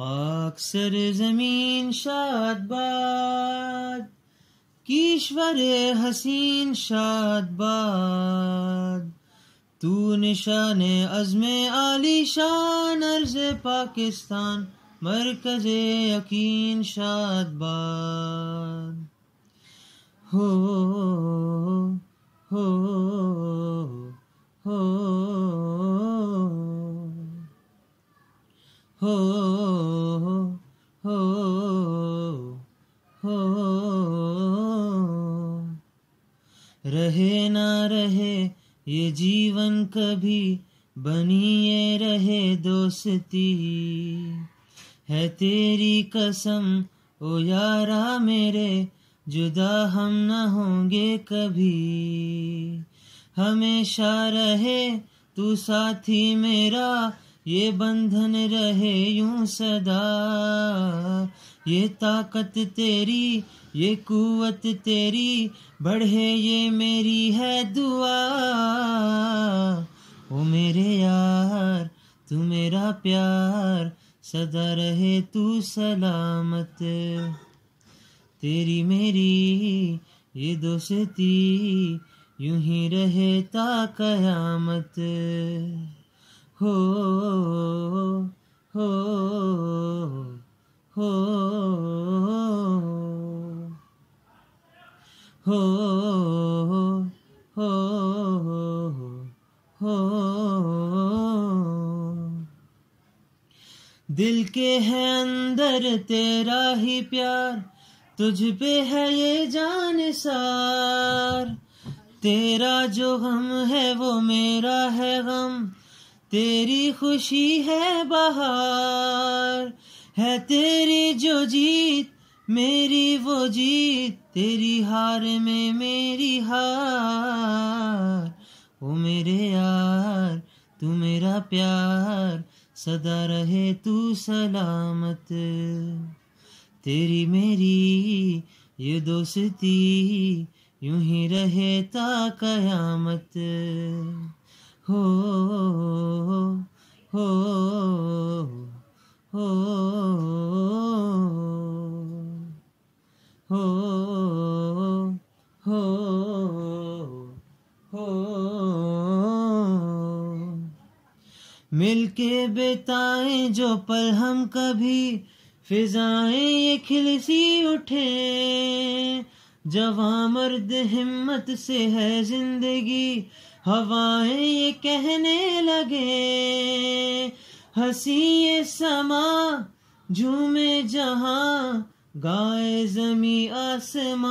पाक सर जमीन शादबाद कीश्वर हसीन शादबाद तू निशान अजम आली शान अर्ज पाकिस्तान मरकज यकीन शादबाद हो हो, हो, हो रहे ना रहे ये जीवन कभी बनी ये रहे दोस्ती है तेरी कसम ओ यारा मेरे जुदा हम न होंगे कभी हमेशा रहे तू साथी मेरा ये बंधन रहे यूं सदा ये ताकत तेरी ये कुवत तेरी बढ़े ये मेरी है दुआ ओ मेरे यार तू मेरा प्यार सदा रहे तू सलामत तेरी मेरी ये दोस्ती यूं ही रहे ता कयामत हो हो, हो, हो हो हो दिल के है अंदर तेरा ही प्यार तुझ पे है ये जान सार तेरा जो गम है वो मेरा है गम तेरी खुशी है बहार है तेरी जो जीत मेरी वो जीत तेरी हार में मेरी हार ओ मेरे यार तू मेरा प्यार सदा रहे तू सलामत तेरी मेरी ये दोस्ती यूं ही रहे ता कयामत हो हो, हो, हो, हो हो हो हो हो मिलके बिताए जो पल हम कभी फिजाएं ये खिलसी उठे जवा मर्द हिम्मत से है जिंदगी हवाएं ये कहने लगे हसी ये समा झूमे जहां गाए जमी आसमां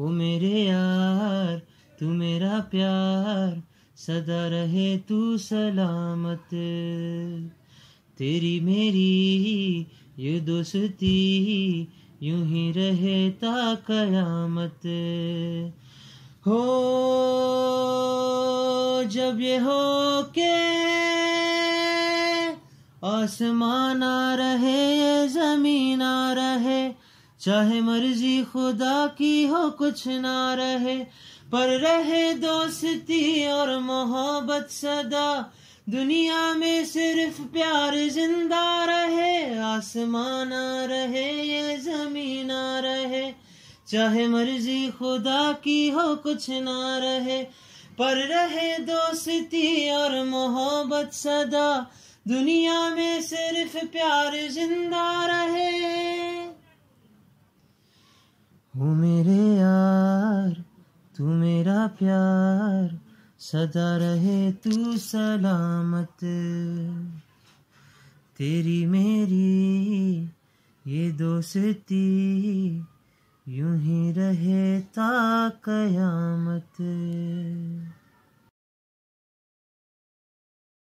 ओ मेरे यार तू मेरा प्यार सदा रहे तू सलामत तेरी मेरी ये दोस्ती यूं ही रहे ता कयामत हो जब ये हो के आसमान आ रहे जमीन आ रहे चाहे मर्जी खुदा की हो कुछ ना रहे पर रहे दोस्ती और मोहब्बत सदा दुनिया में सिर्फ प्यार जिंदा रहे आसमान आ रहे ये जमीन आ रहे चाहे मर्जी खुदा की हो कुछ ना रहे पर रहे दोस्ती और मोहब्बत सदा दुनिया में सिर्फ प्यार जिंदा रहे हूँ मेरे यार तू मेरा प्यार सदा रहे तू सलामत तेरी मेरी ये दोस्ती रहे ता कयामत